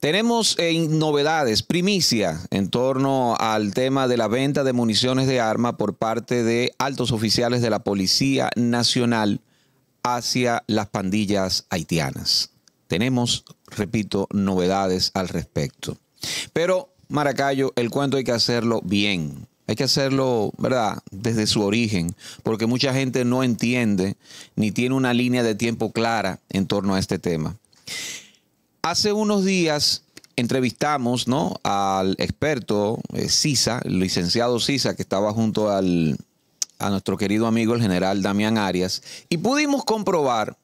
Tenemos eh, novedades, primicia, en torno al tema de la venta de municiones de arma por parte de altos oficiales de la Policía Nacional hacia las pandillas haitianas. Tenemos, repito, novedades al respecto. Pero, Maracayo, el cuento hay que hacerlo bien. Hay que hacerlo, ¿verdad?, desde su origen, porque mucha gente no entiende ni tiene una línea de tiempo clara en torno a este tema. Hace unos días entrevistamos ¿no? al experto CISA, eh, el licenciado CISA, que estaba junto al, a nuestro querido amigo el general Damián Arias, y pudimos comprobar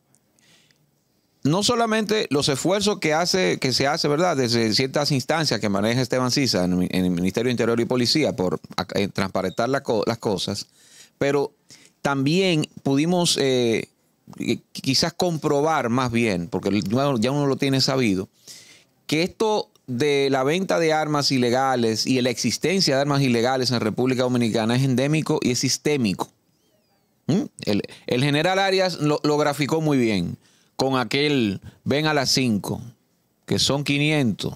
no solamente los esfuerzos que, hace, que se hace, ¿verdad?, desde ciertas instancias que maneja Esteban Sisa en, el Ministerio de Interior y Policía por eh, transparentar las cosas, pero también pudimos eh, quizás comprobar más bien, porque ya uno lo tiene sabido, que esto de la venta de armas ilegales y la existencia de armas ilegales en República Dominicana es endémico y es sistémico. ¿Mm? El, general Arias lo, lo, graficó muy bien con aquel, ven a las 5, que son 500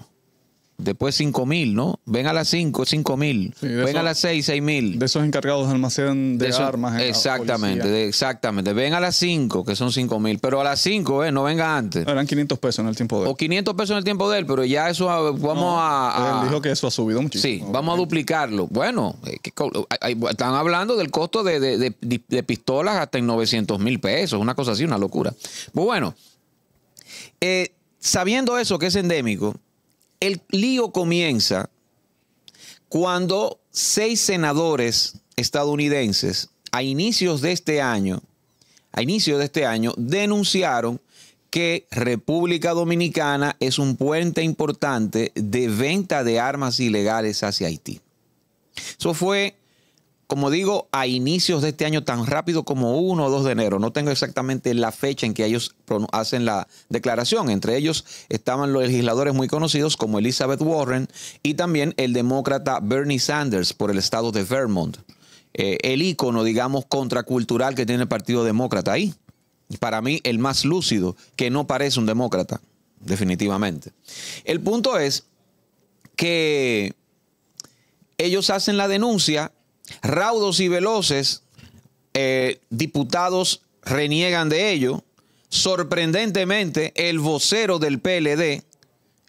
después 5 mil, ¿no? Ven a las 5, 5 mil. ven a las 6, 6 mil. De esos encargados de almacén de, armas. Eh, exactamente, exactamente. Ven a las 5, que son 5 mil. Pero a las 5, ¿eh? No venga antes. Eran 500 pesos en el tiempo de él. O 500 pesos en el tiempo de él, pero ya eso ah, vamos a, Él dijo que eso ha subido muchísimo. Sí, vamos a duplicarlo. Bueno, eh, están hablando del costo de, pistolas hasta en 900 mil pesos, una cosa así, una locura. Pues bueno, eh, sabiendo eso que es endémico el lío comienza cuando seis senadores estadounidenses a inicios de este año, a inicios de este año, denunciaron que República Dominicana es un puente importante de venta de armas ilegales hacia Haití. Eso fue como digo, a inicios de este año, tan rápido como 1 o 2 de enero. No tengo exactamente la fecha en que ellos hacen la declaración. Entre ellos estaban los legisladores muy conocidos como Elizabeth Warren y también el demócrata Bernie Sanders por el estado de Vermont. Eh, el ícono, digamos, contracultural que tiene el Partido Demócrata ahí. Para mí, el más lúcido, que no parece un demócrata, definitivamente. El punto es que ellos hacen la denuncia Raudos y veloces, eh, diputados reniegan de ello. Sorprendentemente, el vocero del PLD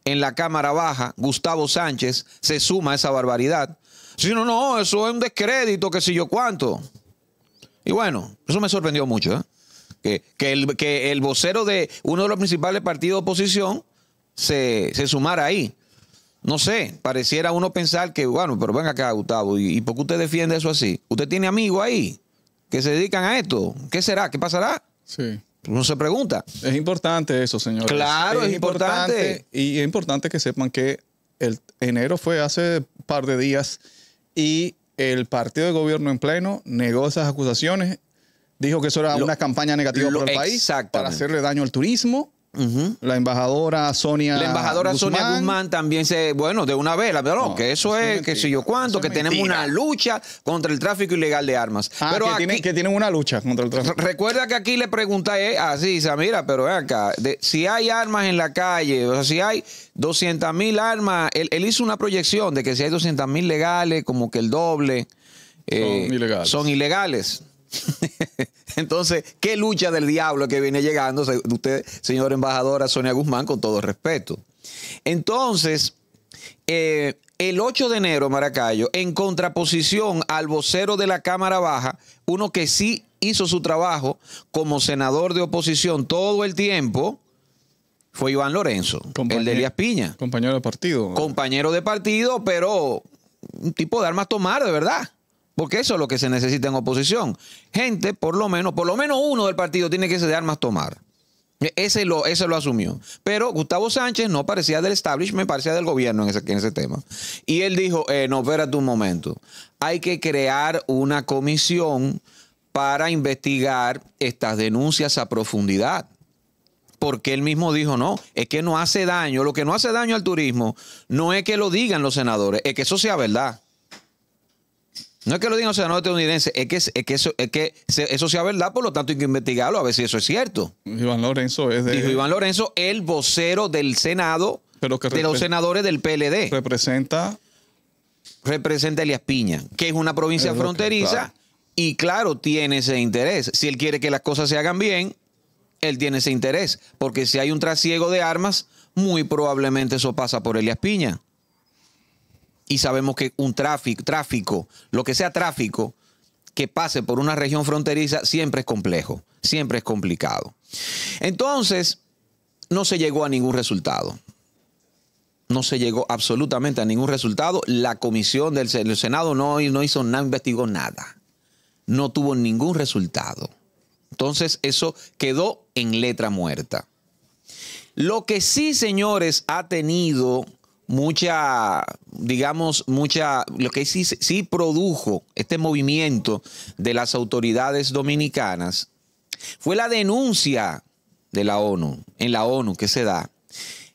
en la Cámara Baja, Gustavo Sánchez, se suma a esa barbaridad. Si no, no, eso es un descrédito, que si yo cuánto. Y bueno, eso me sorprendió mucho, ¿eh? que, el, vocero de uno de los principales partidos de oposición se sumara ahí. No sé, pareciera uno pensar que, bueno, pero venga acá, Gustavo, ¿y, por qué usted defiende eso así? ¿Usted tiene amigos ahí que se dedican a esto? ¿Qué será? ¿Qué pasará? Sí. Uno se pregunta. Es importante eso, señor. Claro, es, importante. Y es importante que sepan que el enero fue hace un par de días y el partido de gobierno en pleno negó esas acusaciones, dijo que eso era una campaña negativa el país, para hacerle daño al turismo la embajadora Sonia. La embajadora Guzmán. también se. Bueno, de una vez, que eso, es, que sé yo cuánto, que tenemos una lucha contra el tráfico ilegal de armas. Ah, pero que, tienen, una lucha contra el tráfico. Recuerda que aquí le pregunté, ah, eh, así, Samira, mira, pero ven acá, si hay armas en la calle, o sea, si hay 200 mil armas, él, hizo una proyección de que si hay 200 mil legales, como que el doble. Son eh, ilegales. Entonces, ¿qué lucha del diablo que viene llegando usted, señora embajadora Sonia Guzmán, con todo respeto? Entonces, eh, el 8 de enero, Maracayo, en contraposición al vocero de la Cámara Baja, uno que sí hizo su trabajo como senador de oposición todo el tiempo, fue Iván Lorenzo, el de Elías Piña. Compañero de partido. Compañero de partido, pero un tipo de armas tomar, de verdad. Porque eso es lo que se necesita en oposición. Gente, por lo menos, por lo menos uno del partido tiene que de armas tomar. E-, ese lo, ese lo asumió. Pero Gustavo Sánchez no parecía del establishment, parecía del gobierno en ese, en ese tema. Y él dijo, eh, no, espérate un momento. Hay que crear una comisión para investigar estas denuncias a profundidad. Porque él mismo dijo, no, es que no hace daño. Lo que no hace daño al turismo no es que lo digan los senadores, es que eso sea verdad. No es que lo digan los ciudadanos estadounidenses, es que, que, eso, es que eso sea verdad, por lo tanto hay que investigarlo a ver si eso es cierto. Iván Lorenzo es de... Dijo Iván Lorenzo, el vocero del Senado, de los senadores del PLD. Representa... Representa Elias Piña, que es una provincia fronteriza y claro, tiene ese interés. Si él quiere que las cosas se hagan bien, él tiene ese interés, porque si hay un trasiego de armas, muy probablemente eso pasa por Elias Piña y sabemos que un tráfico, tráfico, lo que sea tráfico que pase por una región fronteriza siempre es complejo, siempre es complicado. Entonces, no se llegó a ningún resultado. No se llegó absolutamente a ningún resultado. La comisión del Senado no, no hizo nada, investigó nada. No tuvo ningún resultado. Entonces, eso quedó en letra muerta. Lo que sí, señores, ha tenido mucha, digamos, mucha, lo que sí, sí produjo este movimiento de las autoridades dominicanas fue la denuncia de la ONU, en la ONU que se da,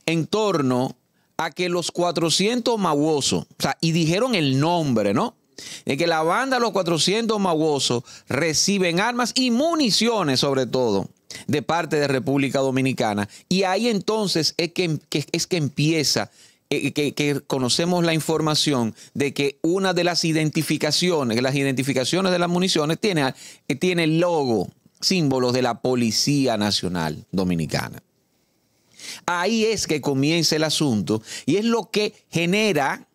en torno a que los 400 maguosos, o sea, y dijeron el nombre, ¿no? De que la banda Los 400 Maguosos reciben armas y municiones, sobre todo, de parte de República Dominicana. Y ahí entonces es es que empieza eh, que, conocemos la información de que una de las identificaciones, las identificaciones de las municiones tiene, eh, tiene el logo, símbolo de la Policía Nacional Dominicana. Ahí es que comienza el asunto y es lo que genera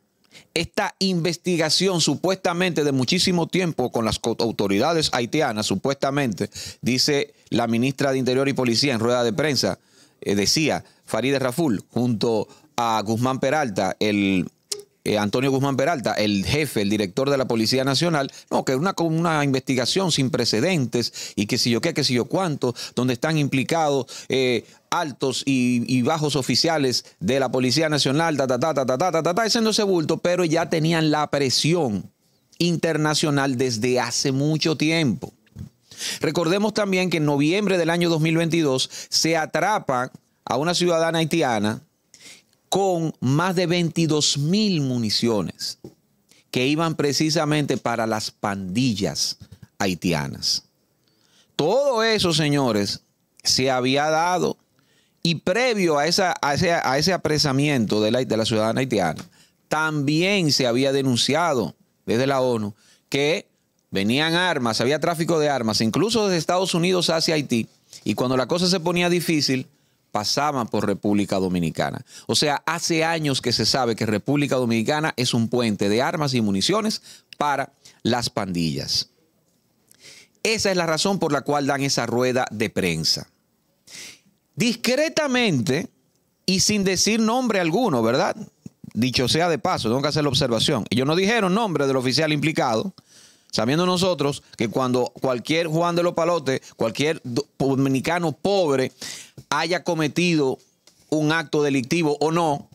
esta investigación supuestamente de muchísimo tiempo con las autoridades haitianas, supuestamente, dice la ministra de Interior y Policía en rueda de prensa, eh, decía Farideh Raful, junto a Guzmán Peralta, el eh, Antonio Guzmán Peralta, el jefe, el director de la Policía Nacional, no, que una, una investigación sin precedentes y que si yo qué, que si yo cuánto, donde están implicados eh, altos y, bajos oficiales de la Policía Nacional, ta, ta, ta, ta, ta, ta, bulto, pero ya tenían la presión internacional desde hace mucho tiempo. Recordemos también que en noviembre del año 2022 se atrapa a una ciudadana haitiana, con más de 22 mil municiones que iban precisamente para las pandillas haitianas. Todo eso, señores, se había dado y previo a, ese, apresamiento de de la ciudadana haitiana, también se había denunciado desde la ONU que venían armas, había tráfico de armas, incluso desde Estados Unidos hacia Haití. Y cuando la cosa se ponía difícil, pasaban por República Dominicana. O sea, hace años que se sabe que República Dominicana es un puente de armas y municiones para las pandillas. Esa es la razón por la cual dan esa rueda de prensa. Discretamente y sin decir nombre alguno, ¿verdad? Dicho sea de paso, tengo que hacer la observación. Ellos no dijeron nombre del oficial implicado, sabiendo nosotros que cuando cualquier Juan de los Palotes, cualquier dominicano pobre haya cometido un acto delictivo o no,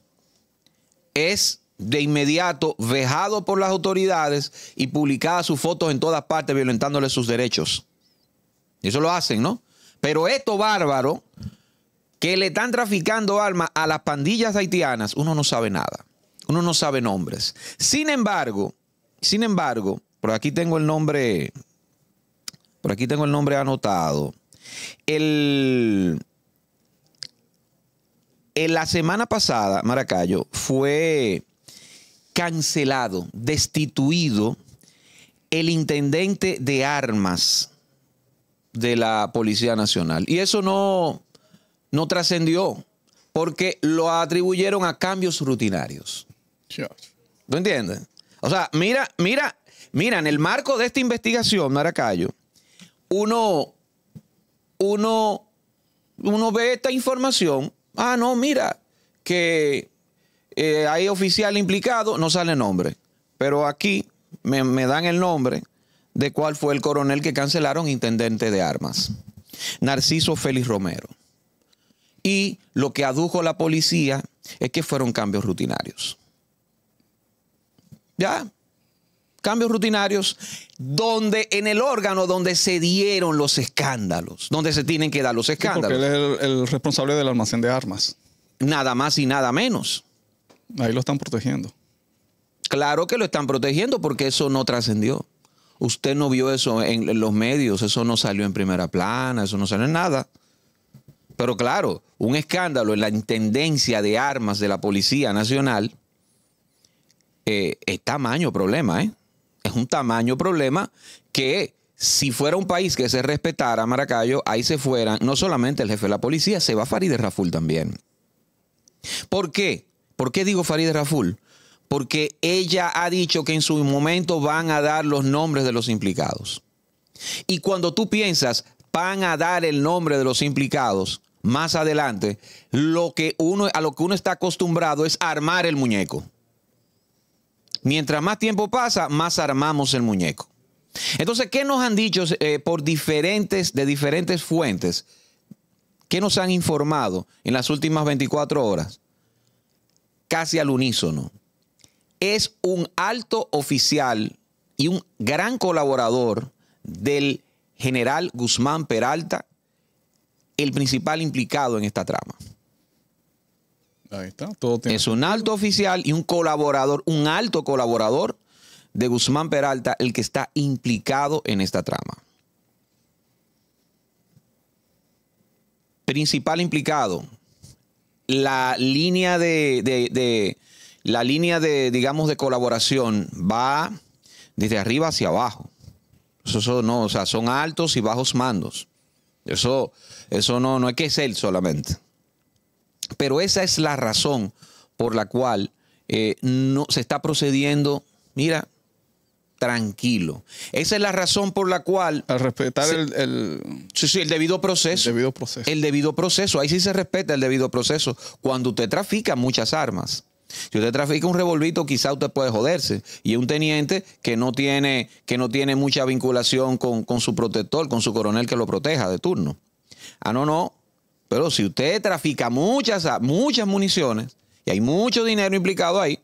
es de inmediato vejado por las autoridades y publicada sus fotos en todas partes violentándole sus derechos. Eso lo hacen, ¿no? Pero esto bárbaro, que le están traficando armas a las pandillas haitianas, uno no sabe nada. Uno no sabe nombres. Sin embargo, sin embargo, por aquí tengo el nombre. Por aquí tengo el nombre anotado. El, en la semana pasada, Maracayo, fue cancelado, destituido el intendente de armas de la Policía Nacional. Y eso no, no trascendió, porque lo atribuyeron a cambios rutinarios. ¿Tú entiendes? O sea, mira, mira Mira, en el marco de esta investigación, Maracayo, uno, uno, ve esta información. Ah, no, mira, que eh, hay oficial implicado, no sale nombre. Pero aquí me dan el nombre de cuál fue el coronel que cancelaron intendente de armas. Narciso Félix Romero. Y lo que adujo la policía es que fueron cambios rutinarios. Ya, cambios rutinarios, donde en el órgano donde se dieron los escándalos, donde se tienen que dar los escándalos. porque él es el, responsable del almacén de armas. Nada más y nada menos. Ahí lo están protegiendo. Claro que lo están protegiendo porque eso no trascendió. Usted no vio eso en los medios, eso no salió en primera plana, eso no salió en nada. Pero claro, un escándalo en la Intendencia de Armas de la Policía Nacional eh, es tamaño problema, ¿eh? es un tamaño problema que si fuera un país que se respetara Maracayo, ahí se fuera no solamente el jefe de la policía, se va Farideh Raful también. ¿Por qué? ¿Por qué digo Farideh Raful? Porque ella ha dicho que en su momento van a dar los nombres de los implicados. Y cuando tú piensas, van a dar el nombre de los implicados más adelante, lo que uno, a lo que uno está acostumbrado es armar el muñeco. Mientras más tiempo pasa, más armamos el muñeco. Entonces, ¿qué nos han dicho eh, por diferentes, de diferentes fuentes? ¿Qué nos han informado en las últimas 24 horas? Casi al unísono. Es un alto oficial y un gran colaborador del general Guzmán Peralta, el principal implicado en esta trama. Es un alto oficial y un colaborador, un alto colaborador de Guzmán Peralta, el que está implicado en esta trama. Principal implicado, la línea de, la línea de, digamos, de colaboración va desde arriba hacia abajo. Eso, no, o sea, son altos y bajos mandos. Eso, eso no, no es que él solamente. Pero esa es la razón por la cual eh, no se está procediendo, mira, tranquilo. Esa es la razón por la cual... Al respetar el, el, sí, sí, el, debido proceso, el debido proceso. El debido proceso. Ahí sí se respeta el debido proceso. Cuando usted trafica muchas armas. Si usted trafica un revolvito, quizá usted puede joderse. Y un teniente que no tiene, que no tiene mucha vinculación con, con su protector, con su coronel que lo proteja de turno. Ah, no, no. Pero si usted trafica muchas, muchas municiones y hay mucho dinero implicado ahí,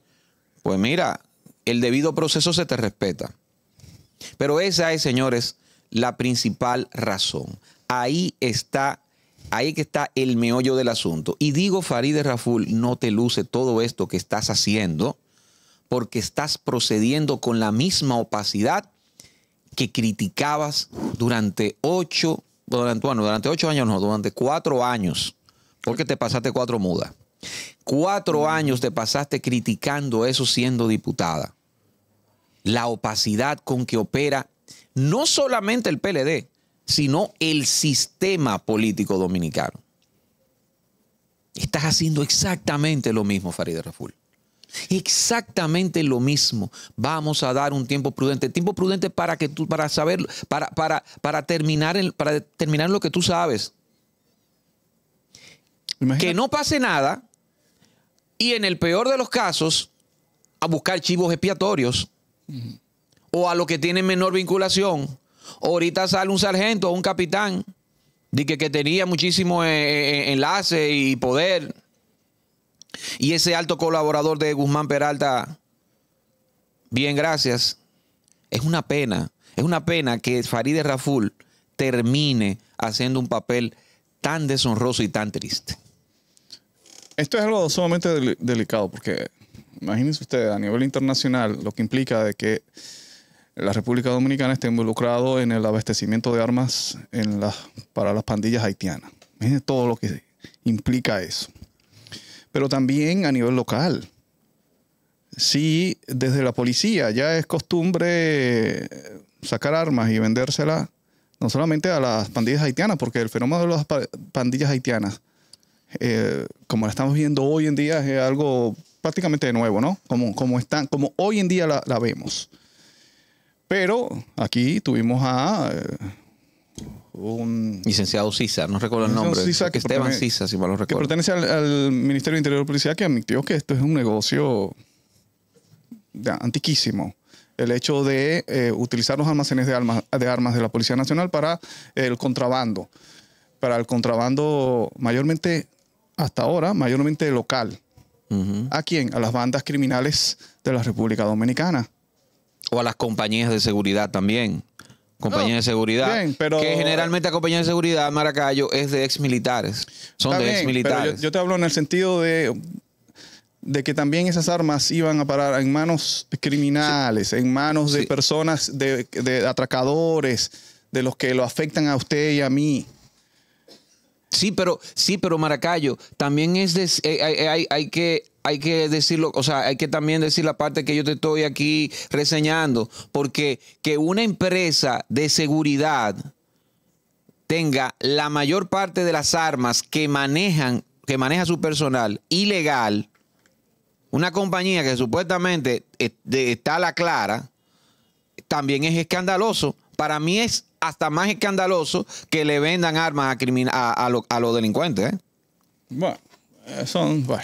pues mira, el debido proceso se te respeta. Pero esa es, señores, la principal razón. Ahí está, ahí que está el meollo del asunto. Y digo, Farideh Raful, no te luce todo esto que estás haciendo porque estás procediendo con la misma opacidad que criticabas durante ocho durante, durante ocho años no, durante cuatro años, porque te pasaste cuatro mudas. Cuatro mm. años te pasaste criticando eso siendo diputada. La opacidad con que opera no solamente el PLD, sino el sistema político dominicano. Estás haciendo exactamente lo mismo, Farideh Raful. Exactamente lo mismo. Vamos a dar un tiempo prudente. Tiempo prudente para que tú, para saber, para, para, terminar, para terminar lo que tú sabes. Que no pase nada. Y en el peor de los casos, a buscar chivos expiatorios. O a los que tienen menor vinculación. Ahorita sale un sargento o un capitán. que, que tenía muchísimo eh, eh, eh, enlace y poder y ese alto colaborador de Guzmán Peralta, bien, gracias. Es una pena, es una pena que Farideh Raful termine haciendo un papel tan deshonroso y tan triste. Esto es algo sumamente delicado, porque imagínense ustedes, a nivel internacional, lo que implica de que la República Dominicana esté involucrado en el abastecimiento de armas para las pandillas haitianas. Miren todo lo que implica eso pero también a nivel local. Si desde la policía ya es costumbre eh, sacar armas y vendérselas, no solamente a las pandillas haitianas, porque el fenómeno de las pandillas haitianas, eh, como la estamos viendo hoy en día, es algo prácticamente nuevo, ¿no? Como, como, están, como hoy en día la, vemos. Pero aquí tuvimos a eh, un... Licenciado Cisa, no recuerdo el nombre. que Esteban pertenece, si mal lo recuerdo. Que pertenece al, Ministerio de Interior y Policía, que admitió que esto es un negocio antiquísimo el hecho de eh, utilizar los almacenes de armas, de la Policía Nacional para el contrabando, para el contrabando mayormente, hasta ahora, mayormente local. ¿A quién? A las bandas criminales de la República Dominicana. O a las compañías de seguridad también. Compañía de seguridad. Que generalmente la compañía de seguridad Maracayo es de ex militares. Son de ex militares. Yo, te hablo en el sentido de, de que también esas armas iban a parar en manos criminales, en manos de personas, de, de atracadores, de los que lo afectan a usted y a mí. Sí, pero, sí, pero Maracayo, también es eh, eh, hay, que, hay que decirlo, o sea, hay que también decir la parte que yo te estoy aquí reseñando, porque que una empresa de seguridad tenga la mayor parte de las armas que manejan, que maneja su personal ilegal, una compañía que supuestamente eh, está a la clara, también es escandaloso para mí es hasta más escandaloso que le vendan armas a, a, los delincuentes. ¿eh? Bueno, eh, son, bueno,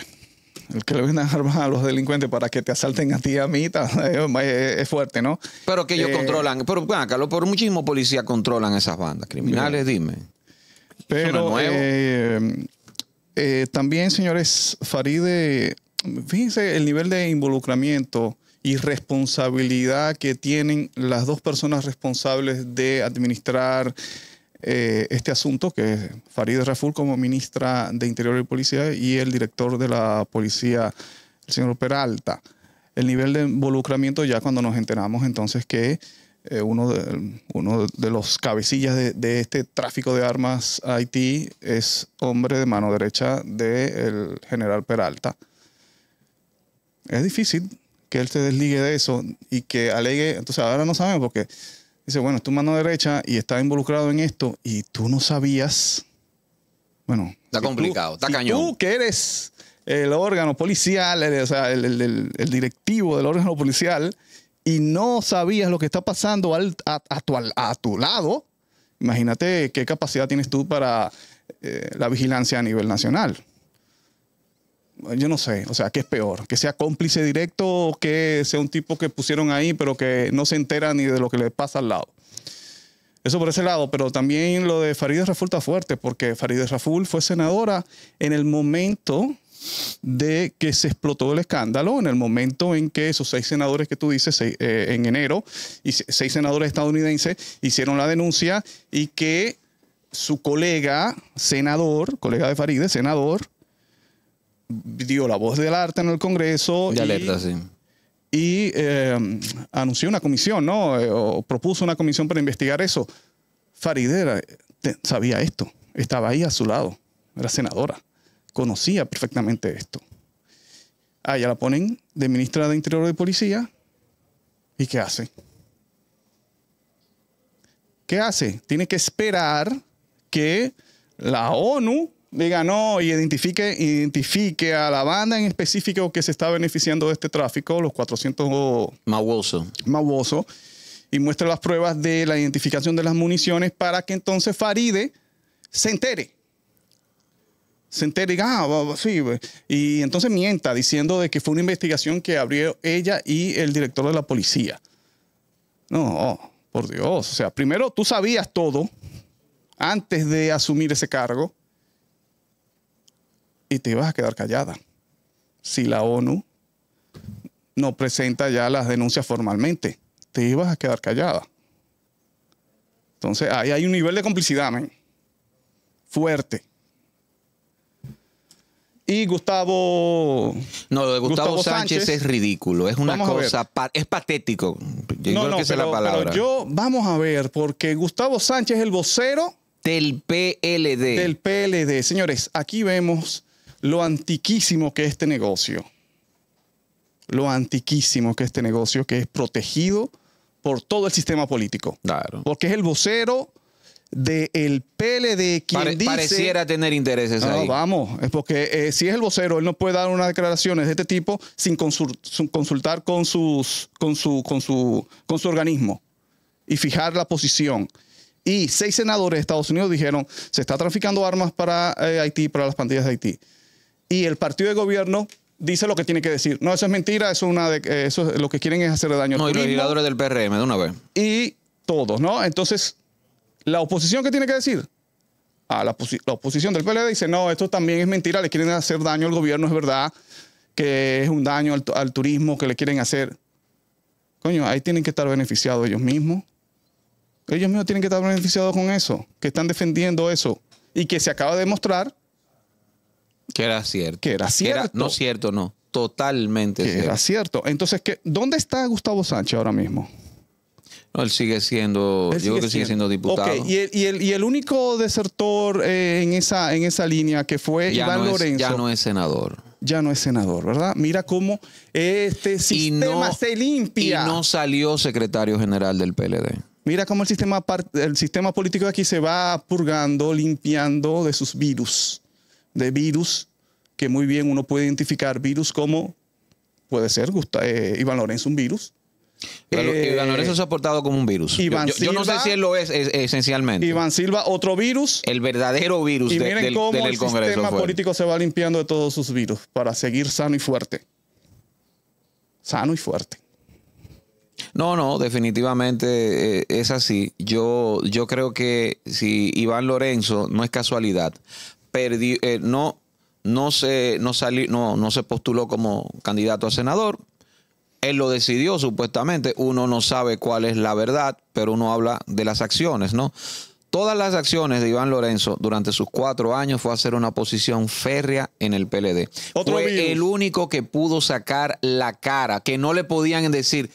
el que le vendan armas a los delincuentes para que te asalten a ti y a mí es fuerte, ¿no? Pero que ellos eh, controlan, pero bueno, Carlos, por muchísimo policía controlan esas bandas criminales, dime. Pero también, señores, Faride, fíjense el nivel de involucramiento y responsabilidad que tienen las dos personas responsables de administrar eh, este asunto, que es Farid Raful como ministra de Interior y Policía y el director de la policía, el señor Peralta. El nivel de involucramiento ya cuando nos enteramos entonces que eh, uno, de, uno, de, los cabecillas de, este tráfico de armas a Haití es hombre de mano derecha del general Peralta. Es difícil que él se desligue de eso y que alegue, entonces ahora no sabemos porque dice, bueno, es tu mano derecha y está involucrado en esto y tú no sabías. Bueno. Está complicado, está cañón. Tú que eres el órgano policial, el, o sea, el, directivo del órgano policial y no sabías lo que está pasando a, tu, lado, imagínate qué capacidad tienes tú para eh, la vigilancia a nivel nacional yo no sé, o sea, ¿qué es peor? ¿Que sea cómplice directo o que sea un tipo que pusieron ahí pero que no se entera ni de lo que le pasa al lado? Eso por ese lado, pero también lo de Farideh Raful está fuerte, porque Farideh Raful fue senadora en el momento de que se explotó el escándalo, en el momento en que esos seis senadores que tú dices eh, en enero, y seis senadores estadounidenses hicieron la denuncia y que su colega senador, colega de Farideh, senador, dio la voz del arte en el Congreso. De y, alerta, sí. Y eh, anunció una comisión, ¿no? Eh, propuso una comisión para investigar eso. Faridera sabía esto, estaba ahí a su lado, era senadora, conocía perfectamente esto. Ah, ya la ponen de ministra de Interior de Policía. ¿Y qué hace? ¿Qué hace? Tiene que esperar que la ONU diga no y identifique, identifique a la banda en específico que se está beneficiando de este tráfico, los 400 Mawoso. Mawoso, y muestre las pruebas de la identificación de las municiones para que entonces Faride se entere. Se entere y diga, ah, sí, y entonces mienta diciendo de que fue una investigación que abrió ella y el director de la policía. No, por Dios, o sea, primero tú sabías todo antes de asumir ese cargo y te ibas a quedar callada. Si la ONU no presenta ya las denuncias formalmente, te ibas a quedar callada. Entonces, ahí hay un nivel de complicidad, fuerte. Y Gustavo. No, lo de Gustavo, Sánchez, es ridículo. Es una cosa. es patético. Yo no, creo que es la palabra. vamos a ver, porque Gustavo Sánchez es el vocero. Del PLD. Del PLD. Señores, aquí vemos lo antiquísimo que es este negocio. Lo antiquísimo que es este negocio que es protegido por todo el sistema político. Claro. Porque es el vocero del de PLD quien dice... Pareciera tener intereses no, vamos, es porque eh, si es el vocero, él no puede dar unas declaraciones de este tipo sin consultar con, sus, con, su, con, su, organismo y fijar la posición. Y seis senadores de Estados Unidos dijeron, se está traficando armas para eh, Haití, para las pandillas de Haití y el partido de gobierno dice lo que tiene que decir. No, eso es mentira, eso es una de, eh, eso lo que quieren es hacer daño no, y los legisladores del PRM, de una vez. Y todos, ¿no? Entonces, ¿la oposición qué tiene que decir? Ah, A la, oposición del PLD dice, no, esto también es mentira, le quieren hacer daño al gobierno, es verdad, que es un daño al, al turismo que le quieren hacer. Coño, ahí tienen que estar beneficiados ellos mismos. Ellos mismos tienen que estar beneficiados con eso, que están defendiendo eso y que se acaba de demostrar que era cierto. Que era cierto. no cierto, no. Totalmente que cierto. Era cierto. Entonces, ¿qué, ¿dónde está Gustavo Sánchez ahora mismo? él sigue siendo, yo creo que sigue siendo, diputado. Y, el, y, el, único desertor eh, en, esa, en esa línea que fue ya Iván no Lorenzo. Es, ya no es senador. Ya no es senador, ¿verdad? Mira cómo este sistema se limpia. Y no salió secretario general del PLD. Mira cómo el sistema, el sistema político de aquí se va purgando, limpiando de sus virus, de virus que muy bien uno puede identificar virus como, puede ser, eh, Iván Lorenzo un virus. Iván eh, Lorenzo se ha portado como un virus. yo, no sé si él lo es, esencialmente. Iván Silva, otro virus. El verdadero virus y miren cómo el sistema político se va limpiando de todos sus virus para seguir sano y fuerte. Sano y fuerte. No, no, definitivamente eh, es así. Yo, yo creo que si Iván Lorenzo, no es casualidad, perdió, no, no se, no, no, se postuló como candidato a senador. Él lo decidió supuestamente. Uno no sabe cuál es la verdad, pero uno habla de las acciones, ¿no? Todas las acciones de Iván Lorenzo durante sus cuatro años fue hacer una posición férrea en el PLD. Otro fue el único que pudo sacar la cara, que no le podían decir,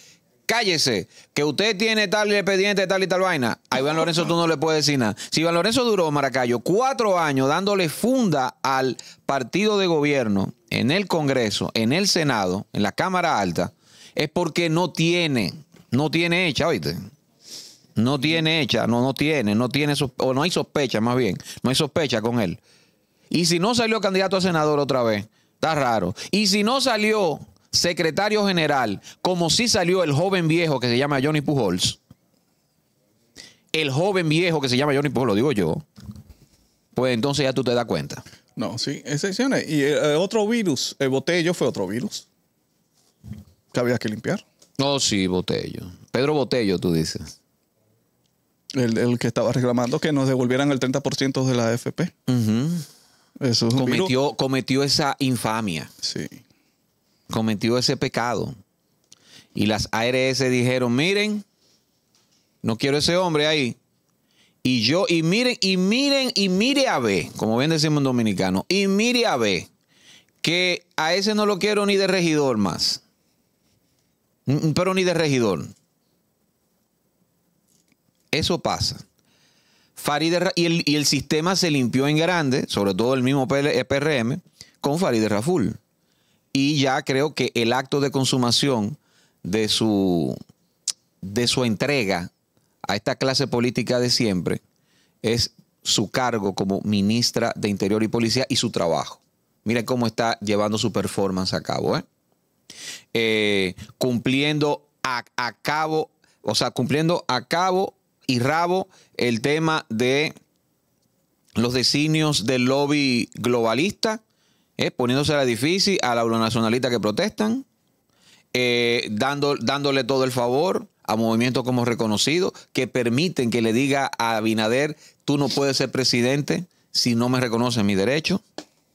cállese, que usted tiene tal expediente, tal y tal vaina, a Iván Lorenzo tú no le puedes decir nada. Si Iván Lorenzo duró, Maracayo, cuatro años dándole funda al partido de gobierno en el Congreso, en el Senado, en la Cámara Alta, es porque no tiene, no tiene hecha, oíste. No tiene hecha, no, no tiene, no tiene, o no hay sospecha más bien, no hay sospecha con él. Y si no salió candidato a senador otra vez, está raro. Y si no salió secretario general, como si salió el joven viejo que se llama Johnny Pujols, el joven viejo que se llama Johnny Pujols, lo digo yo, pues entonces ya tú te das cuenta. No, sí, excepciones. Y eh, eh, otro virus, el Botello fue otro virus que había que limpiar. No, oh, sí, Botello. Pedro Botello, tú dices. El, que estaba reclamando que nos devolvieran el 30% de la AFP. cometió, cometió esa infamia. Sí cometió ese pecado. Y las ARS dijeron, miren, no quiero ese hombre ahí. Y yo, y miren, y miren, y mire a ver, como bien decimos en dominicano, y mire a ver, que a ese no lo quiero ni de regidor más. Pero ni de regidor. Eso pasa. Farideh, y, el, y el sistema se limpió en grande, sobre todo el mismo PRM, con Farideh Raful y ya creo que el acto de consumación de su, de su entrega a esta clase política de siempre es su cargo como ministra de Interior y Policía y su trabajo. Miren cómo está llevando su performance a cabo, ¿eh? Eh, cumpliendo a, cabo, o sea, cumpliendo a cabo y rabo el tema de los designios del lobby globalista eh, poniéndose la difícil a los nacionalistas que protestan, eh, dando, dándole todo el favor a movimientos como reconocidos que permiten que le diga a Abinader, tú no puedes ser presidente si no me reconoces mi derecho,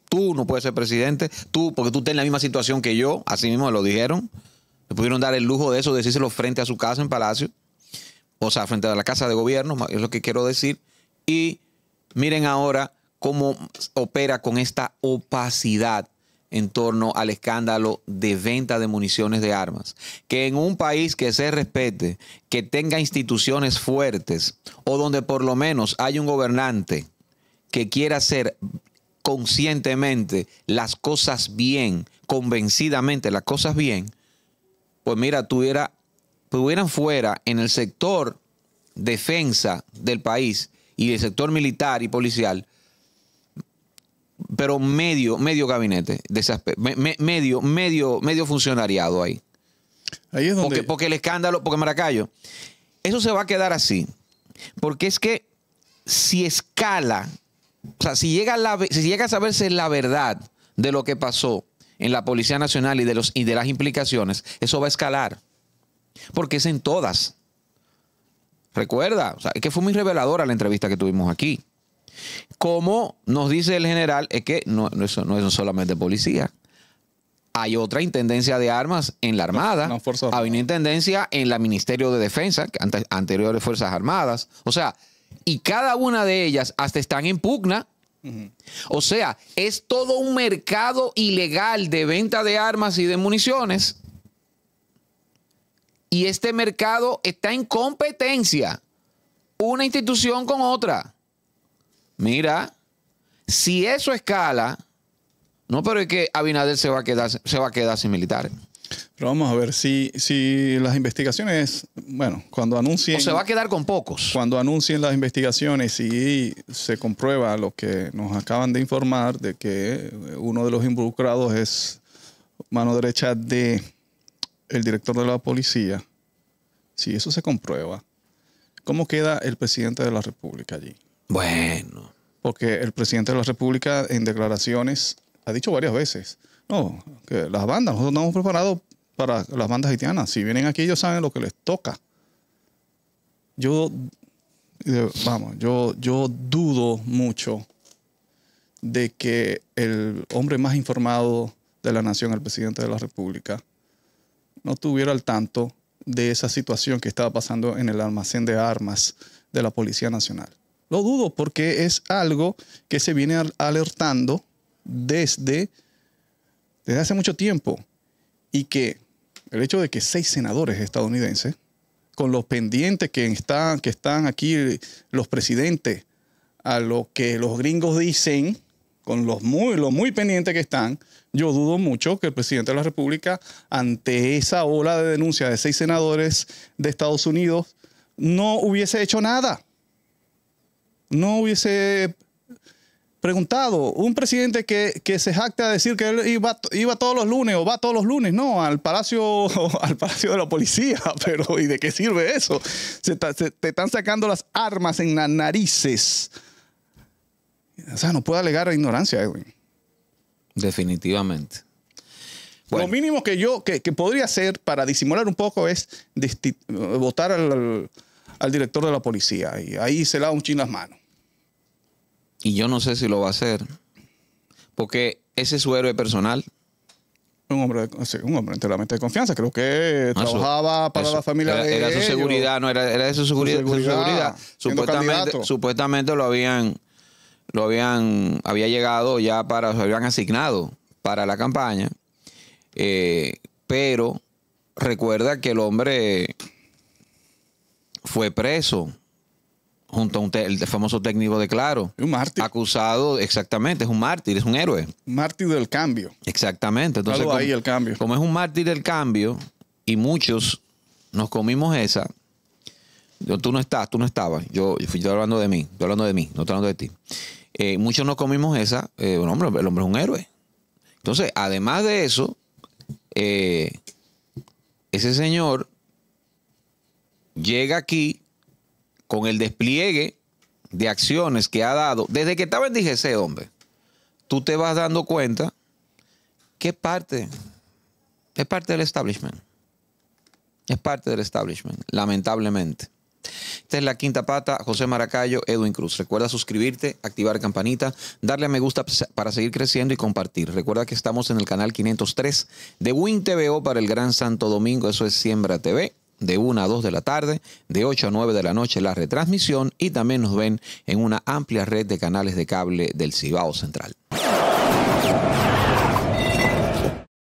tú no puedes ser presidente, tú porque tú estás en la misma situación que yo, así mismo lo dijeron, ...me pudieron dar el lujo de eso, decírselo frente a su casa en Palacio, o sea, frente a la casa de gobierno, es lo que quiero decir, y miren ahora cómo opera con esta opacidad en torno al escándalo de venta de municiones de armas. Que en un país que se respete, que tenga instituciones fuertes o donde por lo menos hay un gobernante que quiera hacer conscientemente las cosas bien, convencidamente las cosas bien, pues mira, tuviera, tuvieran fuera en el sector defensa del país y el sector militar y policial, pero medio, medio gabinete, de medio, medio, medio funcionariado ahí. Ahí es donde... Porque, el escándalo, porque Maracayo, eso se va a quedar así. Porque es que si escala, o sea, si llega, la, si llega a saberse la verdad de lo que pasó en la Policía Nacional y de, los, y de las implicaciones, eso va a escalar. Porque es en todas. Recuerda, es que fue muy reveladora la entrevista que tuvimos aquí. Como nos dice el general, es que no, es solamente policía. Hay otra intendencia de armas en la Armada. No, hay una intendencia en la Ministerio de Defensa, antes anteriores Fuerzas Armadas. O sea, y cada una de ellas hasta están en pugna. O sea, es todo un mercado ilegal de venta de armas y de municiones. Y este mercado está en competencia, una institución con otra. Mira, si eso escala, no, pero es que Abinader se va a quedar, se va a quedar sin militares. Pero vamos a ver si, si las investigaciones, bueno, cuando anuncien... O se va a quedar con pocos. Cuando anuncien las investigaciones y se comprueba lo que nos acaban de informar de que uno de los involucrados es mano derecha de el director de la policía, si eso se comprueba, ¿cómo queda el presidente de la República allí? Bueno. Porque el presidente de la República en declaraciones ha dicho varias veces, no, que las bandas, nosotros estamos preparado para las bandas haitianas. Si vienen aquí ellos saben lo que les toca. Yo, vamos, yo, yo dudo mucho de que el hombre más informado de la nación, el presidente de la República, no tuviera al tanto de esa situación que estaba pasando en el almacén de armas de la Policía Nacional. Lo dudo porque es algo que se viene alertando desde, desde hace mucho tiempo y que el hecho de que seis senadores estadounidenses, con los pendientes que están, que están aquí los presidentes a lo que los gringos dicen, con los muy, muy pendientes que están, yo dudo mucho que el presidente de la República, ante esa ola de denuncia de seis senadores de Estados Unidos, no hubiese hecho nada no hubiese preguntado. Un presidente que, se jacta a decir que él iba, todos los lunes o va todos los lunes, no, al palacio, al palacio de la policía, pero ¿y de qué sirve eso? Se, te están sacando las armas en las narices. O sea, no puede alegar a ignorancia, Edwin. Definitivamente. Lo mínimo que yo que, podría hacer para disimular un poco es votar al al director de la policía. Y ahí se le da un chin las manos. Y yo no sé si lo va a hacer. Porque ese es su héroe personal. Un hombre, enteramente de confianza. Creo que trabajaba para la familia era, de su seguridad, no, era, de su seguridad. Supuestamente, supuestamente, lo habían, lo habían, había llegado ya para, se habían asignado para la campaña. Eh, pero recuerda que el hombre fue preso junto a un famoso técnico de Claro. Un mártir. Acusado, exactamente, es un mártir, es un héroe. Mártir del cambio. Exactamente. Entonces, ahí el cambio. Como es un mártir del cambio, y muchos nos comimos esa, yo, tú no estás, tú no estabas, yo, yo estoy hablando de mí, estoy hablando de mí, no estoy hablando de ti. Eh, muchos nos comimos esa, eh, hombre, el hombre es un héroe. Entonces, además de eso, eh, ese señor llega aquí con el despliegue de acciones que ha dado, desde que estaba en DGC, hombre, tú te vas dando cuenta que parte, es parte del establishment. Es parte del establishment, lamentablemente. Esta es la quinta pata, José Maracayo, Edwin Cruz. Recuerda suscribirte, activar campanita, darle a me gusta para seguir creciendo y compartir. Recuerda que estamos en el canal 503 de Win TVO para el Gran Santo Domingo, eso es Siembra TV de 1 a 2 de la tarde, de 8 a 9 de la noche la retransmisión y también nos ven en una amplia red de canales de cable del Cibao Central.